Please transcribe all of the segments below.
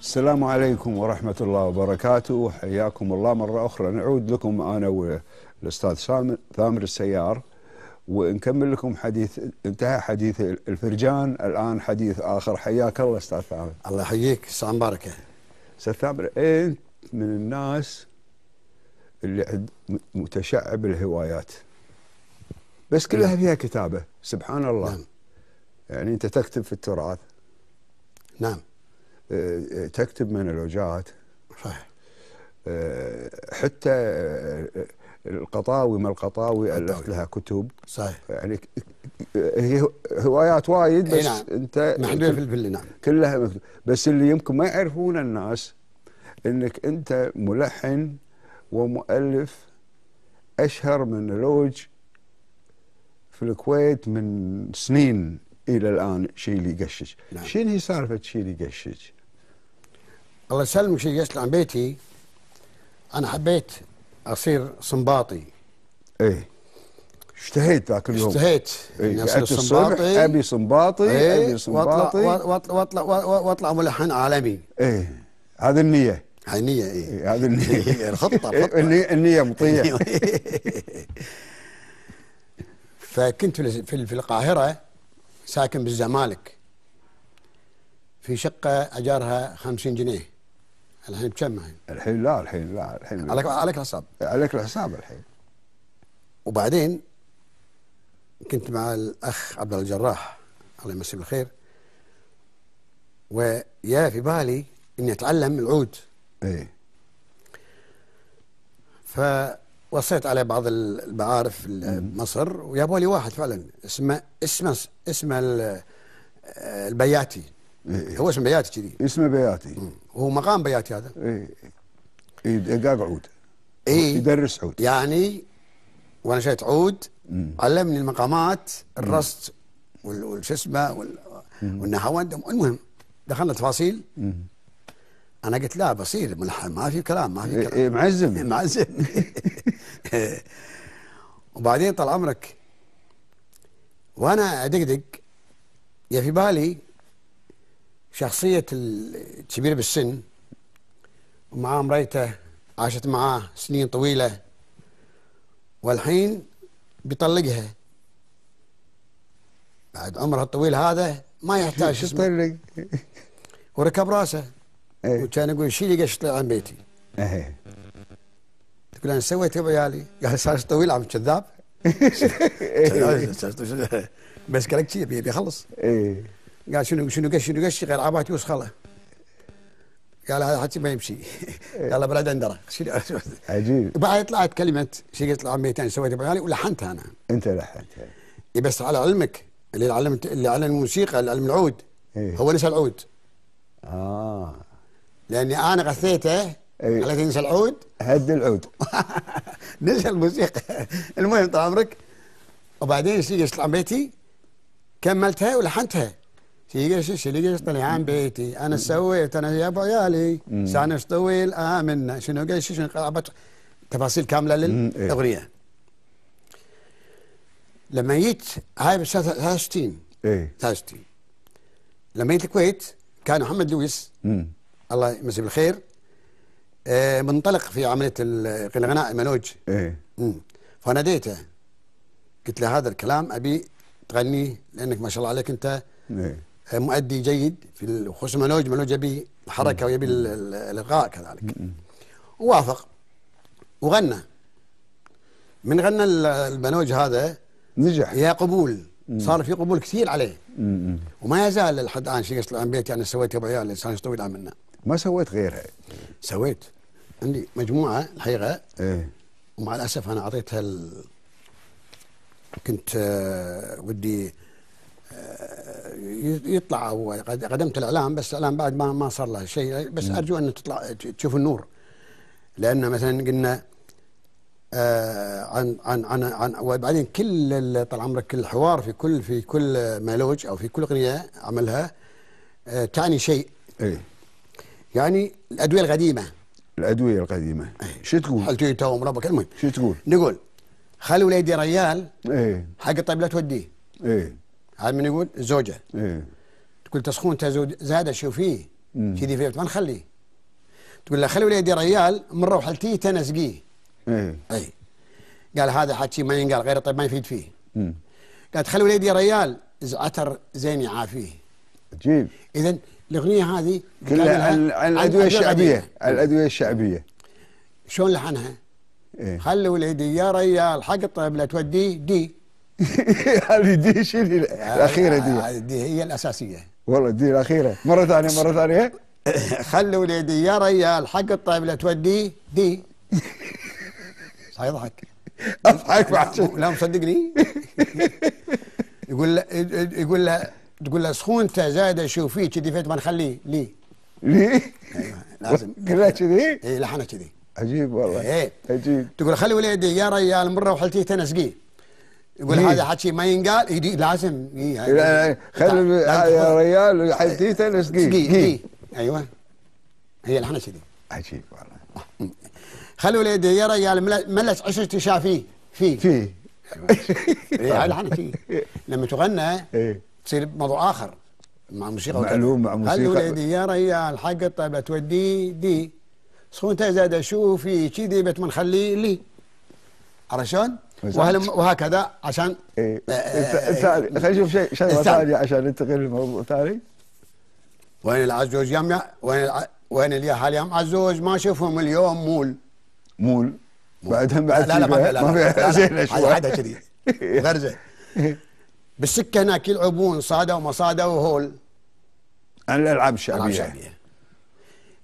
السلام عليكم ورحمة الله وبركاته حياكم الله مرة أخرى نعود لكم أنا والأستاذ ثامر السيار ونكمل لكم حديث انتهى حديث الفرجان الآن حديث آخر حياك الله أستاذ ثامر الله يحييك ساعة مباركة أستاذ ثامر أنت من الناس اللي متشعب الهوايات بس كلها نعم. فيها كتابة سبحان الله نعم. يعني أنت تكتب في التراث نعم تكتب مونولوجات صحيح آه، حتى آه، القطاوي ما القطاوي الفت لها كتب صحيح يعني هي هوايات وايد بس نعم. انت محدوده في الفل نعم كلها مكتوب بس اللي يمكن ما يعرفون الناس انك انت ملحن ومؤلف اشهر لوج في الكويت من سنين الى الان شيلي قشش نعم. شنو هي سالفه شيلي قشش؟ الله يسلمك شيخ يسلم بيتي انا حبيت اصير صنباطي ايه اشتهيت ذاك اليوم اشتهيت إيه، اني اصير صنباطي ابي صنباطي ايه ابي صنباطي واطلع واطلع واطلع ملحن عالمي ايه هذه النية هذه النية إيه. ايه هذه النية إيه، الخطة النية النية مطية فكنت في القاهرة ساكن بالزمالك في شقة أجارها خمسين جنيه الحين بكم الحين؟ الحين لا الحين لا الحين عليك عليك الحساب عليك الحساب الحين وبعدين كنت مع الاخ عبد الجراح الله يمسيه بالخير ويا في بالي اني اتعلم العود ايه فوصيت على بعض المعارف بمصر وجابوا لي واحد فعلا اسمه اسمه اسمه آه، البياتي هو اسمه بياتي كذي اسمه بياتي هو مقام بياتي هذا اي اي دقاق عود اي يدرس عود يعني وانا شايت عود علمني المقامات الرصد وش اسمه والنهاوند المهم دخلنا تفاصيل انا قلت لا بصير ملحن ما في كلام ما في إيه، كلام إيه معزم إيه، معزم وبعدين طال عمرك وانا ادقدق يا في بالي شخصية الكبير بالسن ومعاه مريته عاشت معاه سنين طويلة والحين بيطلقها بعد عمرها الطويل هذا ما يحتاج شو وركب راسه ايه. وكان يقول شيلي قش عن بيتي ايه تقول انا سويت يا عيالي قال صار طويل عم كذاب إيه. بس قالك شي بيخلص ايه قال شنو شنو قش شنو قش غير عباتي وسخله قال هذا حكي ما يمشي يلا بلا دندره عجيب بعد طلعت كلمه شقت عميتين سويت بعيالي ولحنتها انا انت لحنتها إيه بس على علمك اللي علمت اللي علم الموسيقى اللي علم العود إيه. هو نسى العود اه لاني انا غثيته إيه. على نسى العود هد العود نسى الموسيقى المهم طال عمرك وبعدين له عميتي كملتها ولحنتها في شنو قيش طلعان بيتي انا سويت انا يا عيالي سانش طويل امنا شنو قيش شنو قرابت تفاصيل كامله إيه. للاغنيه لما جيت هاي بس 63 ايه 63 لما جيت الكويت كان محمد لويس الله يمسيه بالخير آه، منطلق في عمليه الغناء المنوج ايه فناديته قلت له هذا الكلام ابي تغنيه لانك ما شاء الله عليك انت ايه مؤدي جيد في خصوصا منوج منوج يبي الحركه ويبي الالقاء كذلك ووافق وغنى من غنى البنوج هذا نجح يا قبول صار في قبول كثير عليه وما يزال لحد الان شيء الان بيت يعني سويت ابو عيال يعني لسان طويل عملنا ما سويت غيرها سويت عندي مجموعه الحقيقه ايه ومع الاسف انا اعطيتها ال... كنت آه، ودي آه، يطلع هو قدمت الاعلام بس الاعلام بعد ما ما صار له شيء بس ارجو ان تطلع تشوف النور لان مثلا قلنا آه عن عن عن, عن وبعدين كل طال عمرك الحوار في كل في كل مالوج او في كل اغنيه عملها آه تعني شيء اي يعني الادويه القديمه الادويه القديمه أيه. شو تقول؟ حالتي تو مربك المهم شو تقول؟ نقول خلي وليدي ريال ايه حق الطيب لا توديه ايه عاد من يقول الزوجه إيه. تقول تسخون زاد شو فيه كذي فيه ما نخليه تقول له خلي وليدي ريال من روحلتي تنسقيه إيه. اي قال هذا حكي ما ينقال غير طيب ما يفيد فيه مم. قالت خلي وليدي ريال عتر زين يعافيه عجيب اذا الاغنيه هذه كلها الادويه الشعبيه الادويه الشعبيه شلون لحنها؟ إيه؟ خلي وليدي يا ريال حق الطيب لا توديه دي هذه دي شنو الاخيره دي دي هي الاساسيه والله دي الاخيره مره ثانيه مره ثانيه خلي وليدي يا ريال حق الطيب لا توديه دي سيضحك اضحك بعد لا مصدقني يقول له يقول له تقول له سخونته زايده شو فيه كذي فيت ما نخليه لي لي ايوه لازم كلها كذي؟ اي لحنه كذي عجيب والله ايه عجيب تقول خلي وليدي يا ريال مره وحلتيه تنسقيه يقول إيه. هذا حكي ما ينقال يدي لازم خل يا ريال حديثه نسقيه ايوه هي الحنا كذي عجيب والله خلوا وليدي يا أيوة. ريال ملس عشرتي شافيه في في هاي الحنا فيه لما تغنى إيه. تصير موضوع اخر مع موسيقى معلوم مع موسيقى خلوا يا ريال حق الطيبه تودي دي سخونته زاد اشوفي كذي بت خلي لي عرفت شلون؟ وهل وهكذا عشان إيه. آه، آه، خلينا نشوف شيء شيء ثاني عشان ننتقل لموضوع ثاني وين العزوز يم وين الع... وين اليا حاليا عزوز ما اشوفهم اليوم مول مول بعدهم بعد لا لا ما في لا ما في عادة كذي غرزه بالسكه هناك يلعبون صاده ومصاده صاده وهول الالعاب الشعبيه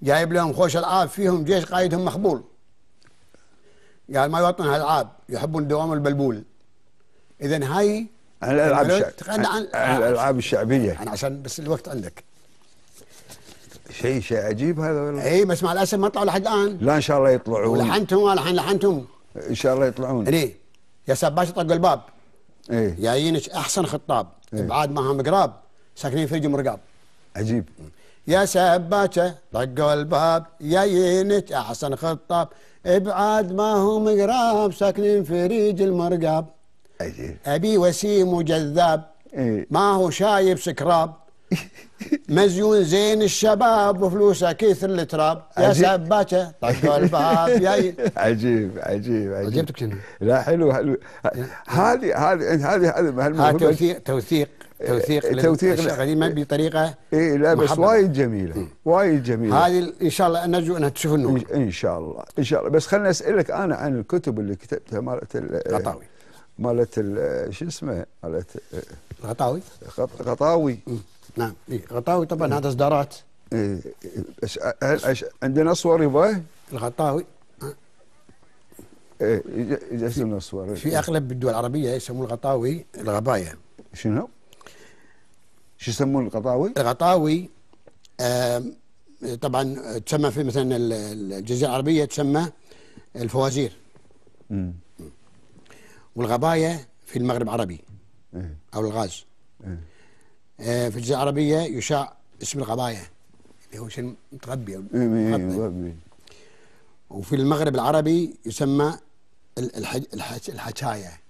جايب لهم خوش العاب فيهم جيش قايدهم مخبول قال ما يوطنها العاب يحبون دوام البلبول اذا هاي الالعاب الشعبيه الالعاب الشعبيه يعني عشان بس الوقت عندك شيء شيء عجيب هذا ولا اي بس مع الاسف ما طلعوا لحد الان لا ان شاء الله يطلعون لحنتهم الحين لحنتهم ان شاء الله يطلعون اي يا سباش طق الباب ايه جايينك احسن خطاب إيه؟ ما هم قراب ساكنين في جمرقاب عجيب يا سباكه طقوا الباب يا ينت احسن خطاب ابعاد ما هم قراب ساكنين في ريج المرقاب ابي وسيم وجذاب ما هو شايب سكراب مزيون زين الشباب وفلوسه كثر التراب يا سباكه طقوا الباب يا عجيب عجيب عجيب عجبتك لا حلو حلو هذه هذه هذه هذه توثيق توثيق توثيق إيه، توثيق الغنيمه بطريقه اي لا بس وايد جميله وايد جميله هذه ان شاء الله نرجو انها تشوف النور ان شاء الله ان شاء الله بس خليني اسالك انا عن الكتب اللي كتبتها مالت الغطاوي مالت شو اسمه مالت غطاوي غطاوي نعم إيه، غطاوي طبعا هذا اصدارات إيه, إيه، بس عندنا صور يبا الغطاوي ايه جسم الصور في اغلب الدول العربيه يسمون الغطاوي الغبايه شنو؟ شو يسمون القطاوي؟ القطاوي طبعا تسمى في مثلا الجزيره العربيه تسمى الفوازير مم. والغبايه في المغرب عربي إيه. او الغاز إيه. آه، في الجزيره العربيه يشاع اسم الغبايه اللي هو شيء متغبي إيه، وفي المغرب العربي يسمى الحج... الحجايه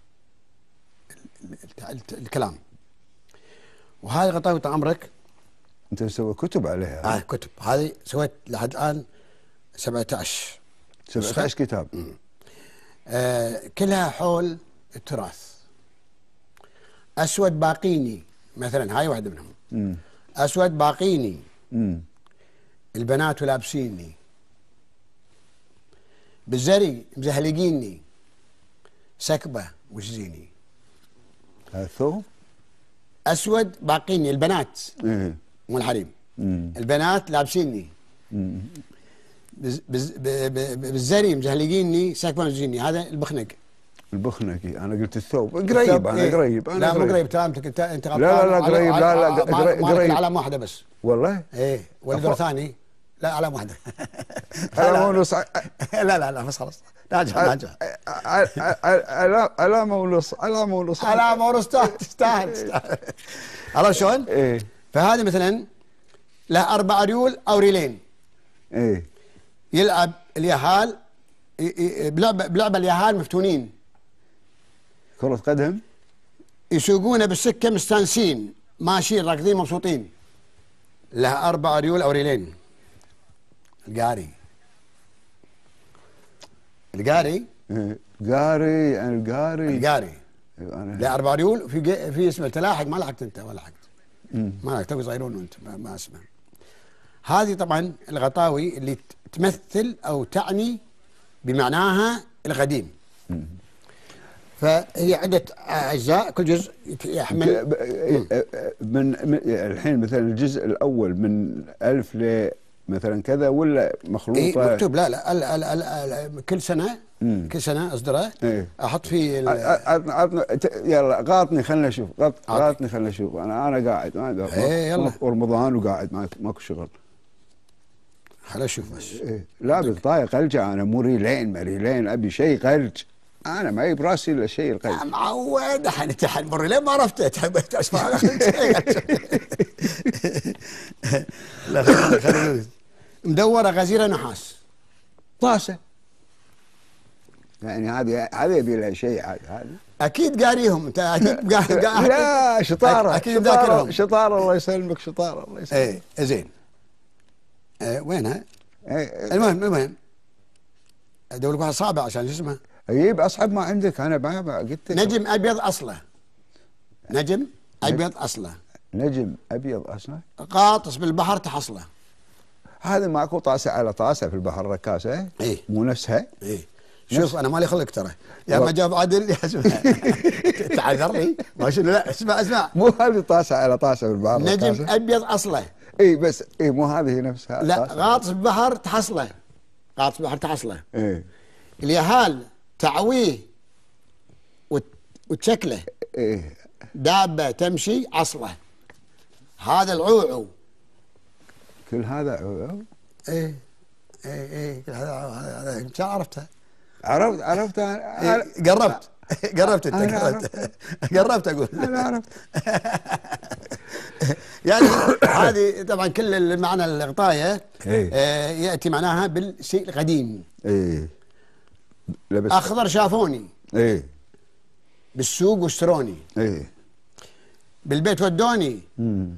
الكلام وهذه غطاوة عمرك انت تسوي كتب عليها آه كتب هذه سويت لحد الان 17 17 كتاب آه كلها حول التراث اسود باقيني مثلا هاي واحده منهم مم. اسود باقيني مم. البنات لابسيني بالزري مزهلقيني سكبه زيني هذا الثوب اسود باقيني البنات ايه مو الحريم البنات لابسيني بالزري مزهلقيني ساكبان زيني هذا البخنق البخنقي انا قلت الثوب قريب انا إيه. قريب انا لا مو قريب ترى انت انت لا لا لا قريب لا لا قريب على واحده بس والله ايه ولا ثاني لا اعلام واحده اعلام ونص لا لا لا بس خلاص ناجح ناجح اعلام ونص اعلام ونص اعلام ونص تستاهل تستاهل عرفت شلون؟ ايه فهذا مثلا له اربع ريول او ريلين ايه يلعب اليهال بلعبه بلعبه اليهال مفتونين كرة قدم يسوقونه بالسكه مستانسين ماشيين راكضين مبسوطين له اربع ريول او ريلين القاري القاري قاري يعني القاري القاري يعني لا اربع ريول في في اسمه تلاحق ما لحقت انت ولا لحقت ما لحقت توك صغيرون وانت ما, ما اسمه هذه طبعا الغطاوي اللي تمثل او تعني بمعناها القديم فهي عدة أجزاء كل جزء يحمل من الحين مثلا الجزء الأول من ألف ل مثلا كذا ولا مخلوطه إيه مكتوب لا لا, لا, لا, لا, لا كل سنه مم. كل سنه اصدره إيه؟ احط فيه عطني يلا غاطني خلنا اشوف غاطني خلنا اشوف انا انا قاعد ما ادري إيه يلا رمضان وقاعد ماكو شغل خل اشوف بس إيه لا بالطايق قلج انا مو ريلين ما ريلين ابي شيء قلج انا ما براسي الا شيء القلج معود الحين الحين مر لين ما عرفته تحب تشفع لا خلينا مدوره غزيره نحاس طاسه يعني هذه هذه يبي لها شيء هذا اكيد قاريهم انت اكيد قاعد لا شطاره اكيد ذاكرهم شطاره الله يسلمك شطاره الله يسلمك ايه زين ايه وينها؟ ايه المهم المهم ادور لك واحد صعبه عشان شو اسمه اجيب اصعب ما عندك انا بابا قلت نجم ابيض اصله نجم ابيض اصله نجم ابيض اصله غاطس بالبحر تحصله هذا ماكو طاسه على طاسه في البحر ركاسه إيه؟ مو نفسها اي شوف انا مالي خلق ترى يا ما جاب عدل يا اسمع تعذرني ما شنو لا اسمع اسمع مو هذه طاسه على طاسه في البحر نجم ركاسة. ابيض اصله اي بس اي مو هذه نفسها لا غاطس بحر تحصله غاطس بحر تحصله اي اليهال تعويه وتشكله ايه دابه تمشي عصله هذا العوعو كل هذا عوع؟ ايه ايه ايه هذا انت عرفته عرفت عرفت إيه، قربت قربت انت قربت قربت اقول انا عرفت يعني هذه طبعا كل المعنى الاغطايه آه إيه، ياتي معناها بالشيء القديم ايه لبس اخضر شافوني ايه بالسوق واشتروني ايه بالبيت ودوني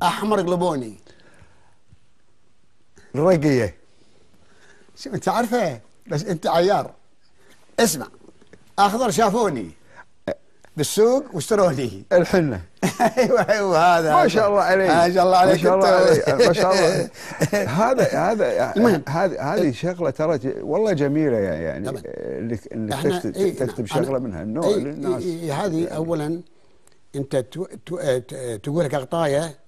احمر قلبوني الرقيه شو انت عارفه بس انت عيار اسمع اخضر شافوني بالسوق واشتروا لي الحنه ايوه ايوه هذا ما شاء الله عليك ما شاء الله عليك ما شاء الله عليك ما شاء الله هذا هذا هذه هذه شغله ترى والله جميله يعني طبعًا. انك انك تكتب, إيه تكتب شغله من هالنوع إيه للناس إيه, إيه، هذه يعني اولا انت تقول لك اغطايه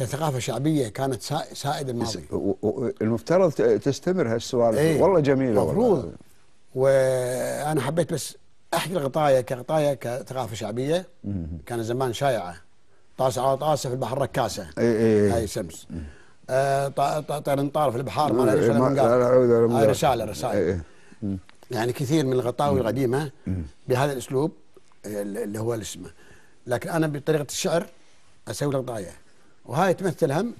كثقافه شعبيه كانت سائد الماضي المفترض تستمر هالسوالف ايه والله جميله المفروض وانا حبيت بس احكي الغطايا كغطايا كثقافه شعبيه كان زمان شايعه طاسه آه، على طاسه في البحر ركاسه اي اي إيه. هاي شمس آه، طير طيرنطار في البحار ما إيه، نعرف ولا رساله رساله ايه, إيه. يعني كثير من الغطاوي القديمه بهذا الاسلوب اللي هو اسمه لكن انا بطريقه الشعر اسوي الغطايا وهاي تمثل هم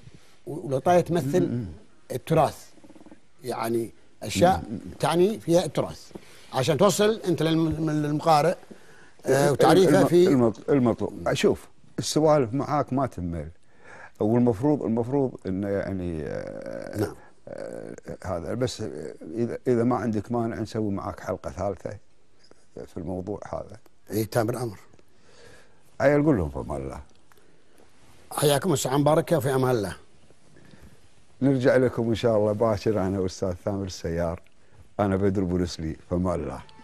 والوطاية تمثل التراث يعني أشياء تعني فيها التراث عشان توصل أنت للمقارئ آه، وتعريفه في المطلوب شوف السوالف معاك ما تمل والمفروض المفروض انه يعني آه، نعم. آه، هذا بس اذا اذا ما عندك مانع نسوي معاك حلقه ثالثه في الموضوع هذا. اي تامر امر. اي قول لهم فما الله. حياكم الساعة مباركة في أمان الله نرجع لكم إن شاء الله باكر أنا أستاذ ثامر السيار أنا بدر بولسلي فما الله